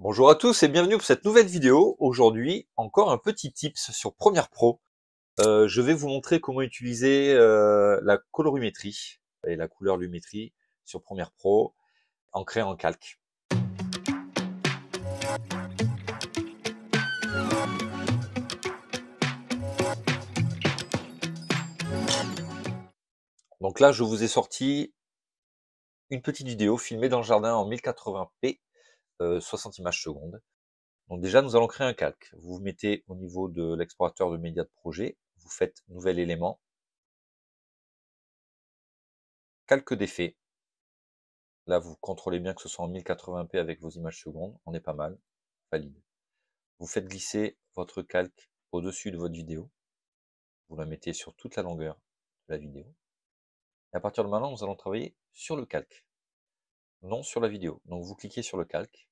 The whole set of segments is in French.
Bonjour à tous et bienvenue pour cette nouvelle vidéo. Aujourd'hui, encore un petit tips sur Premiere Pro. Euh, je vais vous montrer comment utiliser euh, la colorimétrie et la couleur lumétrie sur Premiere Pro créant un calque. Donc là, je vous ai sorti une petite vidéo filmée dans le jardin en 1080p 60 euh, images secondes. Donc déjà, nous allons créer un calque. Vous vous mettez au niveau de l'explorateur de médias de projet, vous faites nouvel élément, calque d'effet. Là, vous contrôlez bien que ce soit en 1080p avec vos images secondes, on est pas mal, valide. Vous faites glisser votre calque au-dessus de votre vidéo, vous la mettez sur toute la longueur de la vidéo. Et à partir de maintenant, nous allons travailler sur le calque non sur la vidéo. Donc vous cliquez sur le calque.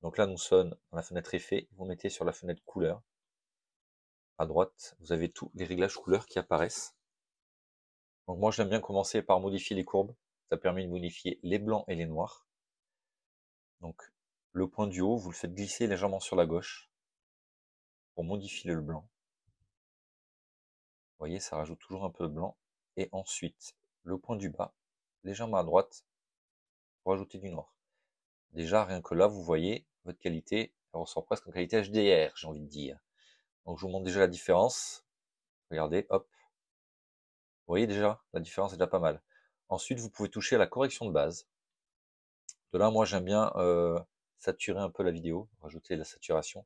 Donc là, nous sommes dans la fenêtre effet. Vous mettez sur la fenêtre couleur. À droite, vous avez tous les réglages couleurs qui apparaissent. Donc moi, j'aime bien commencer par modifier les courbes. Ça permet de modifier les blancs et les noirs. Donc le point du haut, vous le faites glisser légèrement sur la gauche pour modifier le blanc. Vous voyez, ça rajoute toujours un peu de blanc. Et ensuite, le point du bas, légèrement à droite, rajouter du noir. Déjà, rien que là, vous voyez, votre qualité ressort presque en qualité HDR, j'ai envie de dire. Donc, je vous montre déjà la différence. Regardez, hop. Vous voyez déjà, la différence est déjà pas mal. Ensuite, vous pouvez toucher à la correction de base. De là, moi, j'aime bien euh, saturer un peu la vidéo, rajouter de la saturation.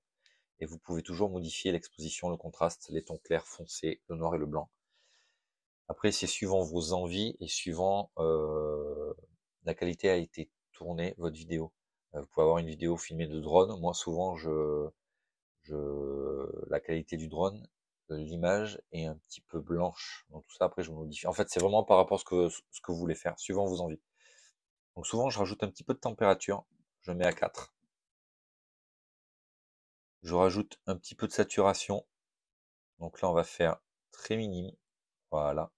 Et vous pouvez toujours modifier l'exposition, le contraste, les tons clairs, foncés, le noir et le blanc. Après, c'est suivant vos envies et suivant euh, la qualité a été tournée, votre vidéo. Euh, vous pouvez avoir une vidéo filmée de drone. Moi, souvent, je, je, la qualité du drone, l'image est un petit peu blanche. Donc tout ça, après, je modifie. En fait, c'est vraiment par rapport à ce que, ce que vous voulez faire, suivant vos envies. Donc souvent, je rajoute un petit peu de température. Je mets à 4. Je rajoute un petit peu de saturation. Donc là, on va faire très minime. Voilà.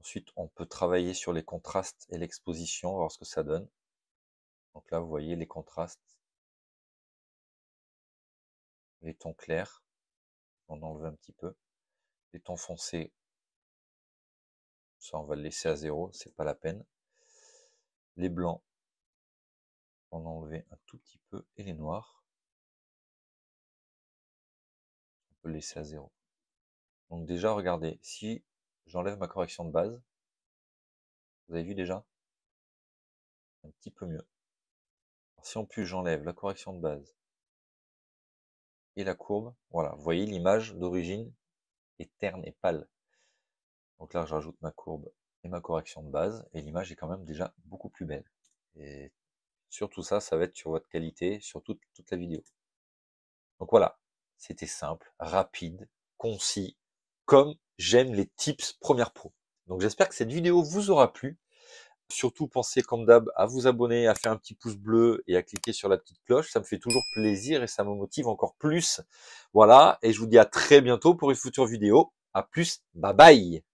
Ensuite, on peut travailler sur les contrastes et l'exposition, voir ce que ça donne. Donc là, vous voyez les contrastes. Les tons clairs, on enlève un petit peu. Les tons foncés, ça on va le laisser à zéro, c'est pas la peine. Les blancs, on enlevait un tout petit peu. Et les noirs, on peut laisser à zéro. Donc déjà, regardez, si J'enlève ma correction de base. Vous avez vu déjà Un petit peu mieux. si on plus, j'enlève la correction de base et la courbe. Voilà, vous voyez, l'image d'origine est terne et pâle. Donc là, je rajoute ma courbe et ma correction de base, et l'image est quand même déjà beaucoup plus belle. Et sur tout ça, ça va être sur votre qualité, sur toute, toute la vidéo. Donc voilà, c'était simple, rapide, concis, comme j'aime les tips première pro. Donc j'espère que cette vidéo vous aura plu. Surtout pensez comme d'hab à vous abonner, à faire un petit pouce bleu et à cliquer sur la petite cloche. Ça me fait toujours plaisir et ça me motive encore plus. Voilà, et je vous dis à très bientôt pour une future vidéo. À plus, bye bye